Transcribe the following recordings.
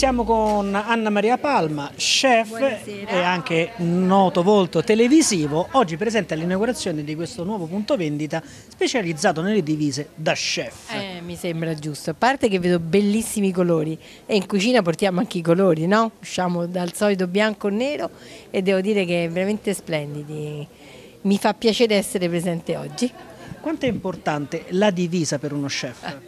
Siamo con Anna Maria Palma, chef Buonasera. e anche noto volto televisivo, oggi presente all'inaugurazione di questo nuovo punto vendita specializzato nelle divise da chef. Eh, mi sembra giusto, a parte che vedo bellissimi colori e in cucina portiamo anche i colori, no? Usciamo dal solito bianco-nero e devo dire che è veramente splendidi mi fa piacere essere presente oggi. Quanto è importante la divisa per uno chef? Ah,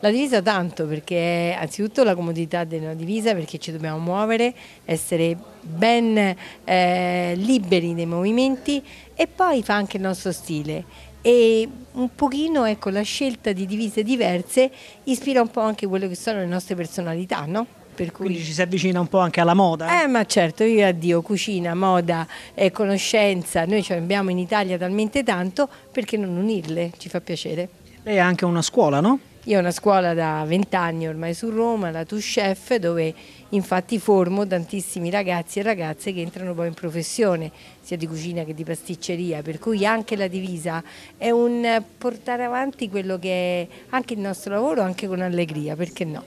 la divisa tanto perché anzitutto la comodità della divisa perché ci dobbiamo muovere, essere ben eh, liberi nei movimenti e poi fa anche il nostro stile e un pochino ecco, la scelta di divise diverse ispira un po' anche quello che sono le nostre personalità, no? Per cui... Quindi ci si avvicina un po' anche alla moda? Eh ma certo, io addio, cucina, moda e conoscenza, noi ce abbiamo in Italia talmente tanto, perché non unirle? Ci fa piacere. Lei ha anche una scuola, no? Io ho una scuola da vent'anni ormai su Roma, la Tu Chef, dove infatti formo tantissimi ragazzi e ragazze che entrano poi in professione, sia di cucina che di pasticceria, per cui anche la divisa è un portare avanti quello che è anche il nostro lavoro, anche con allegria, perché no?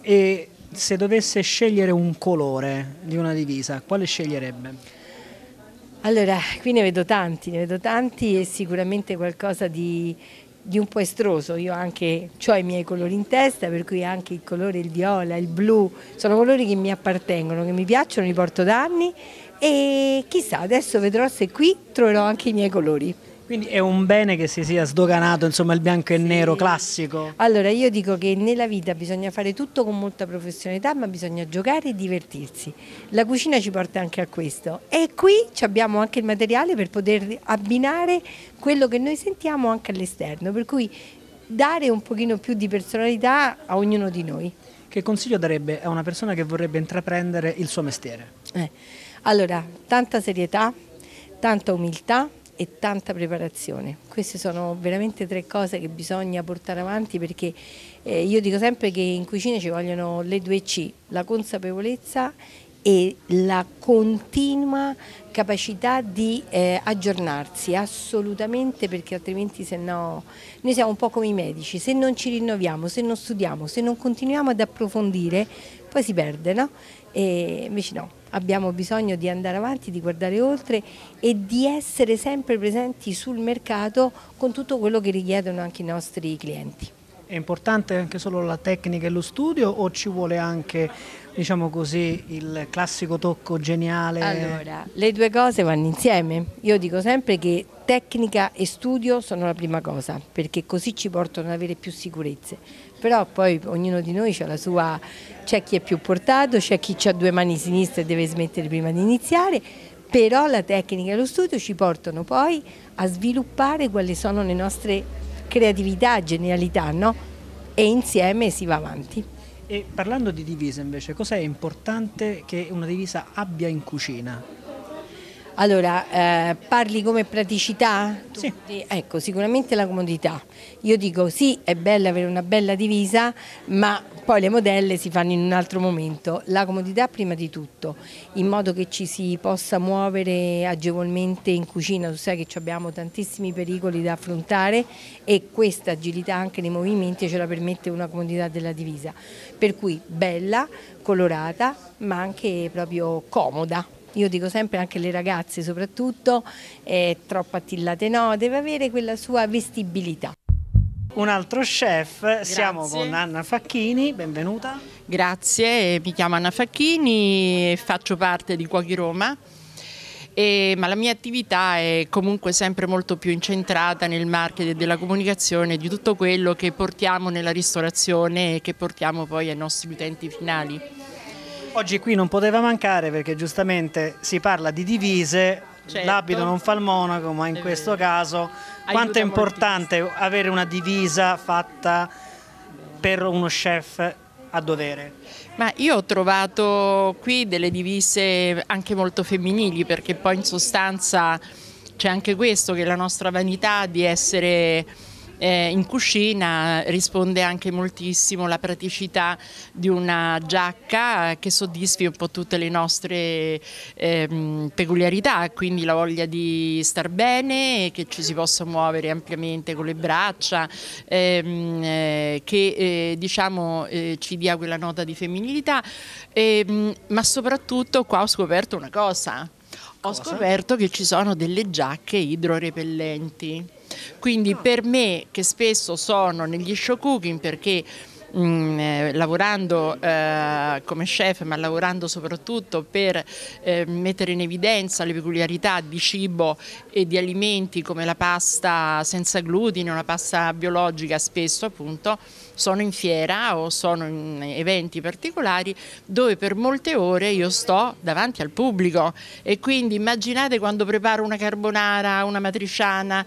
E se dovesse scegliere un colore di una divisa, quale sceglierebbe? Allora, qui ne vedo tanti, ne vedo tanti e sicuramente qualcosa di, di un po' estroso. Io anche ho i miei colori in testa, per cui anche il colore, il viola, il blu, sono colori che mi appartengono, che mi piacciono, li porto da anni e chissà, adesso vedrò se qui troverò anche i miei colori. Quindi è un bene che si sia sdoganato insomma, il bianco e sì. nero classico? Allora io dico che nella vita bisogna fare tutto con molta professionalità ma bisogna giocare e divertirsi. La cucina ci porta anche a questo e qui abbiamo anche il materiale per poter abbinare quello che noi sentiamo anche all'esterno, per cui dare un pochino più di personalità a ognuno di noi. Che consiglio darebbe a una persona che vorrebbe intraprendere il suo mestiere? Eh. Allora, tanta serietà, tanta umiltà e tanta preparazione. Queste sono veramente tre cose che bisogna portare avanti perché eh, io dico sempre che in cucina ci vogliono le due C, la consapevolezza e la continua capacità di eh, aggiornarsi assolutamente perché altrimenti se no noi siamo un po' come i medici, se non ci rinnoviamo, se non studiamo, se non continuiamo ad approfondire poi si perde, no? E invece no, abbiamo bisogno di andare avanti, di guardare oltre e di essere sempre presenti sul mercato con tutto quello che richiedono anche i nostri clienti. È importante anche solo la tecnica e lo studio o ci vuole anche diciamo così, il classico tocco geniale? Allora, le due cose vanno insieme. Io dico sempre che tecnica e studio sono la prima cosa, perché così ci portano ad avere più sicurezze però poi ognuno di noi ha la sua, c'è chi è più portato, c'è chi ha due mani sinistre e deve smettere prima di iniziare, però la tecnica e lo studio ci portano poi a sviluppare quelle sono le nostre creatività, genialità, no? E insieme si va avanti. E parlando di divisa invece, cos'è importante che una divisa abbia in cucina? Allora, eh, parli come praticità? Sì. Ecco, sicuramente la comodità. Io dico sì, è bello avere una bella divisa, ma poi le modelle si fanno in un altro momento. La comodità prima di tutto, in modo che ci si possa muovere agevolmente in cucina. Tu sai che abbiamo tantissimi pericoli da affrontare e questa agilità anche nei movimenti ce la permette una comodità della divisa. Per cui bella, colorata, ma anche proprio comoda io dico sempre anche le ragazze soprattutto, è troppo attillate no, deve avere quella sua vestibilità. Un altro chef, Grazie. siamo con Anna Facchini, benvenuta. Grazie, eh, mi chiamo Anna Facchini, faccio parte di Cuochi Roma. E, ma la mia attività è comunque sempre molto più incentrata nel marketing e della comunicazione di tutto quello che portiamo nella ristorazione e che portiamo poi ai nostri utenti finali. Oggi qui non poteva mancare perché giustamente si parla di divise, certo. l'abito non fa il monaco, ma in È questo vero. caso Aiuta quanto è importante moltissimo. avere una divisa fatta per uno chef a dovere? Ma io ho trovato qui delle divise anche molto femminili perché poi in sostanza c'è anche questo che è la nostra vanità di essere eh, in cucina risponde anche moltissimo la praticità di una giacca che soddisfi un po' tutte le nostre ehm, peculiarità, quindi la voglia di star bene, che ci si possa muovere ampiamente con le braccia, ehm, eh, che eh, diciamo eh, ci dia quella nota di femminilità, ehm, ma soprattutto qua ho scoperto una cosa. Cosa? Ho scoperto che ci sono delle giacche idrorepellenti. Quindi per me che spesso sono negli show cooking perché mh, mm, eh, lavorando eh, come chef ma lavorando soprattutto per eh, mettere in evidenza le peculiarità di cibo e di alimenti come la pasta senza glutine o la pasta biologica spesso appunto sono in fiera o sono in eventi particolari dove per molte ore io sto davanti al pubblico e quindi immaginate quando preparo una carbonara, una matriciana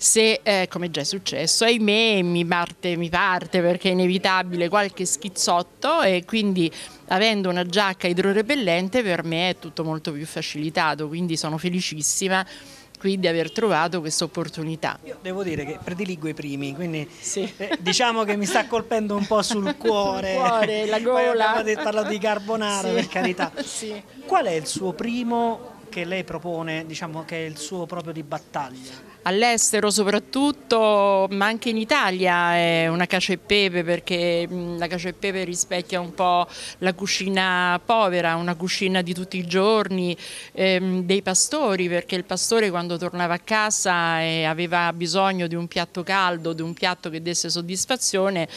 se, eh, come già è successo, ahimè mi parte, mi parte perché è inevitabile qualche schizzotto e quindi avendo una giacca idrorepellente per me è tutto molto più facilitato, quindi sono felicissima qui di aver trovato questa opportunità. Io devo dire che prediligo i primi, quindi sì. eh, diciamo che mi sta colpendo un po' sul cuore, sul cuore la gola. Poi parlato di carbonara, sì. per carità. Sì. Qual è il suo primo che lei propone, diciamo che è il suo proprio di battaglia? all'estero soprattutto, ma anche in Italia è una cacio e pepe perché la cacio e pepe rispecchia un po' la cucina povera, una cucina di tutti i giorni, ehm, dei pastori, perché il pastore quando tornava a casa e eh, aveva bisogno di un piatto caldo, di un piatto che desse soddisfazione,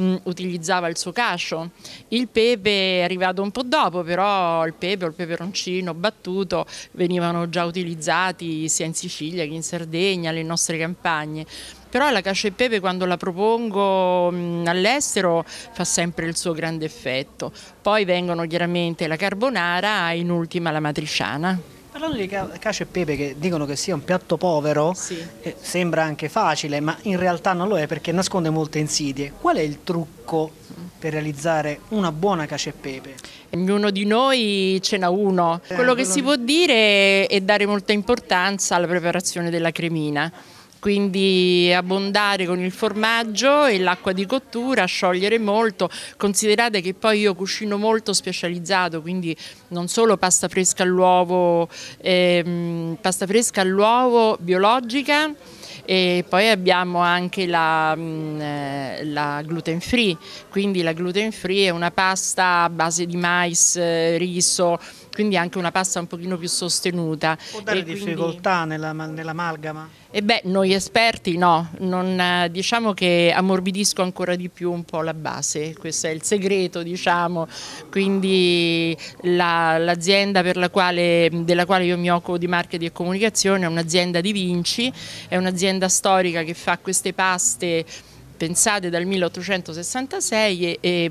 mh, mm, utilizzava il suo cacio. Il pepe è arrivato un po' dopo, però il pepe o il peperoncino battuto venivano già utilizzati sia in Sicilia che in Sardegna, nelle nostre campagne però la cacio e pepe quando la propongo mm, all'estero fa sempre il suo grande effetto. Poi vengono chiaramente la carbonara e in ultima la matriciana. Parlando di cacio e pepe che dicono che sia un piatto povero, sì. eh, sembra anche facile, ma in realtà non lo è perché nasconde molte insidie. Qual è il trucco per realizzare una buona cacio e pepe? Ognuno di noi ce n'ha uno. Eh, quello che quello... si può dire è dare molta importanza alla preparazione della cremina quindi abbondare con il formaggio e l'acqua di cottura, sciogliere molto, considerate che poi io cucino molto specializzato, quindi non solo pasta fresca all'uovo, ehm, pasta fresca all'uovo biologica, e poi abbiamo anche la, mm, eh, la, gluten free, quindi la gluten free è una pasta a base di mais, eh, riso, quindi anche una pasta un pochino più sostenuta. Può dare quindi... difficoltà nell'amalgama? Nell eh e beh, noi esperti no, non, diciamo che ammorbidisco ancora di più un po' la base, questo è il segreto diciamo, quindi l'azienda per la, della quale io mi occupo di marketing e comunicazione è un'azienda di Vinci, è un'azienda azienda storica che fa queste paste pensate dal 1866 e, e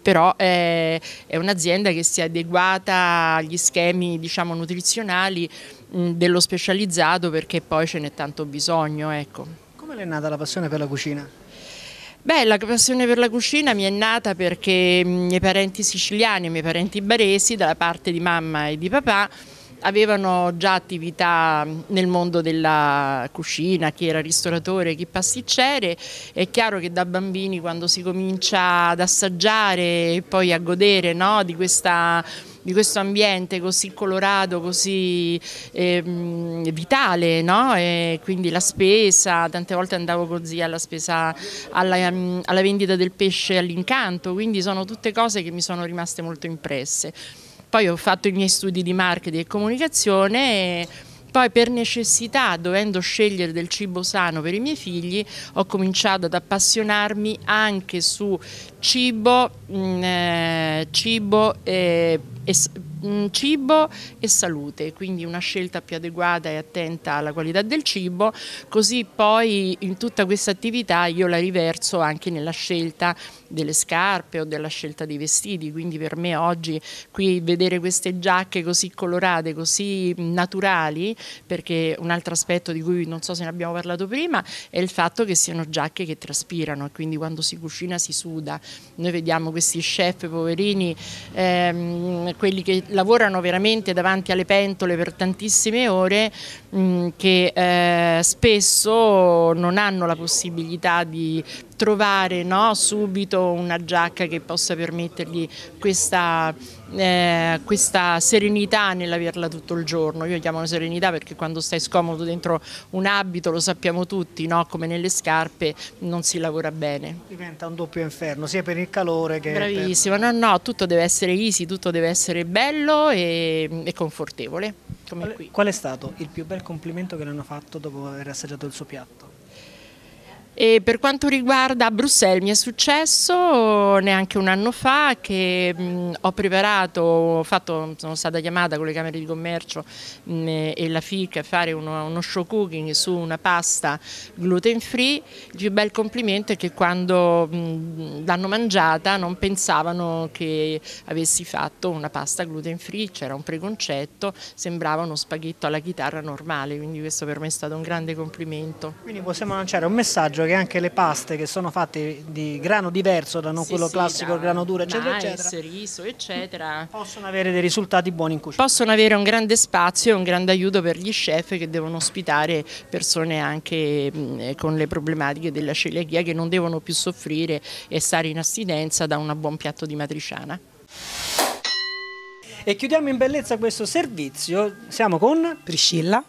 però è, è un'azienda che si è adeguata agli schemi diciamo, nutrizionali mh, dello specializzato perché poi ce n'è tanto bisogno. Ecco. Come le è nata la passione per la cucina? Beh, la passione per la cucina mi è nata perché i miei parenti siciliani, e i miei parenti baresi, dalla parte di mamma e di papà, avevano già attività nel mondo della cucina, chi era ristoratore, chi pasticcere, è chiaro che da bambini quando si comincia ad assaggiare e poi a godere no, di questa di questo ambiente così colorato, così eh, vitale, no? quindi la spesa, tante volte andavo così alla spesa, alla, ehm, alla vendita del pesce all'incanto, quindi sono tutte cose che mi sono rimaste molto impresse. Poi ho fatto i miei studi di marketing e comunicazione e poi per necessità, dovendo scegliere del cibo sano per i miei figli, ho cominciato ad appassionarmi anche su cibo, mm, eh, cibo eh, e, cibo e salute, quindi una scelta più adeguata e attenta alla qualità del cibo, così poi in tutta questa attività io la riverso anche nella scelta delle scarpe o della scelta dei vestiti, quindi per me oggi qui vedere queste giacche così colorate, così naturali, perché un altro aspetto di cui non so se ne abbiamo parlato prima è il fatto che siano giacche che traspirano e quindi quando si cucina si suda. Noi vediamo questi chef poverini ehm, quelli che lavorano veramente davanti alle pentole per tantissime ore mh, che eh, spesso non hanno la possibilità di trovare no, subito una giacca che possa permettergli questa, eh, questa serenità nell'averla tutto il giorno. Io chiamo serenità perché quando stai scomodo dentro un abito, lo sappiamo tutti, no, come nelle scarpe, non si lavora bene. Diventa un doppio inferno, sia per il calore che... Bravissima, per... no, no, tutto deve essere easy, tutto deve essere bello e, e confortevole. Qual è, qual è stato il più bel complimento che le hanno fatto dopo aver assaggiato il suo piatto? E per quanto riguarda Bruxelles mi è successo neanche un anno fa che mh, ho preparato, ho fatto, sono stata chiamata con le Camere di Commercio mh, e la FIC a fare uno, uno, show cooking su una pasta gluten free, il più bel complimento è che quando l'hanno mangiata non pensavano che avessi fatto una pasta gluten free, c'era un preconcetto, sembrava uno spaghetto alla chitarra normale, quindi questo per me è stato un grande complimento. Quindi possiamo lanciare un messaggio che anche le paste che sono fatte di grano diverso da non sì, quello sì, classico, grano duro, eccetera, mais, eccetera, riso, eccetera, possono avere dei risultati buoni in cucina. Possono avere un grande spazio e un grande aiuto per gli chef che devono ospitare persone anche con le problematiche della celiachia che non devono più soffrire e stare in astinenza da un buon piatto di matriciana. E chiudiamo in bellezza questo servizio, siamo con Priscilla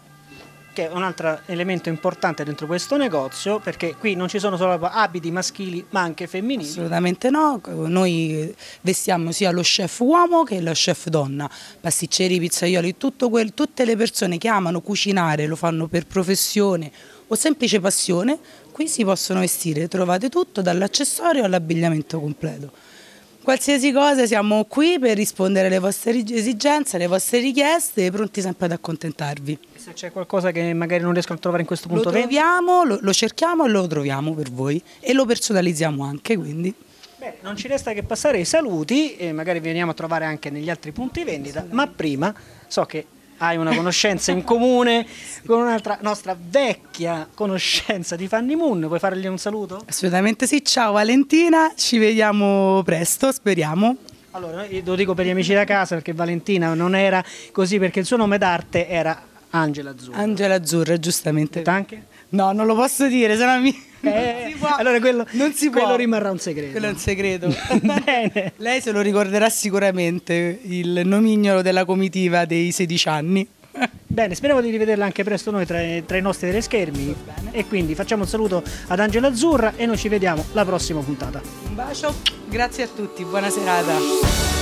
che è un altro elemento importante dentro questo negozio, perché qui non ci sono solo abiti maschili ma anche femminili. Assolutamente no, noi vestiamo sia lo chef uomo che lo chef donna, pasticceri, pizzaioli, quel, tutte le persone che amano cucinare, lo fanno per professione o semplice passione, qui si possono vestire, trovate tutto dall'accessorio all'abbigliamento completo. Qualsiasi cosa siamo qui per rispondere alle vostre esigenze, alle vostre richieste e pronti sempre ad accontentarvi. Se c'è qualcosa che magari non riesco a trovare in questo punto lo troviamo, lo, lo cerchiamo e lo troviamo per voi e lo personalizziamo anche quindi. Beh, non ci resta che passare i saluti e magari veniamo a trovare anche negli altri punti vendita, ma prima so che hai una conoscenza in comune con un'altra nostra vecchia conoscenza di Fanny Moon. Vuoi fargli un saluto? Assolutamente sì, ciao Valentina, ci vediamo presto, speriamo. Allora, io lo dico per gli amici da casa perché Valentina non era così perché il suo nome d'arte era Angela Azzurra. Angela Azzurra, giustamente. Anche? No, non lo posso dire, sennò mi... Eh, può, allora quello, non si quello può. rimarrà un segreto. Quello è un segreto. Bene. Lei se lo ricorderà sicuramente, il nomignolo della comitiva dei 16 anni. Bene, speriamo di rivederla anche presto noi tra, tra i nostri teleschermi. E quindi facciamo un saluto ad Angela Azzurra e noi ci vediamo la prossima puntata. Un bacio, grazie a tutti, buona serata.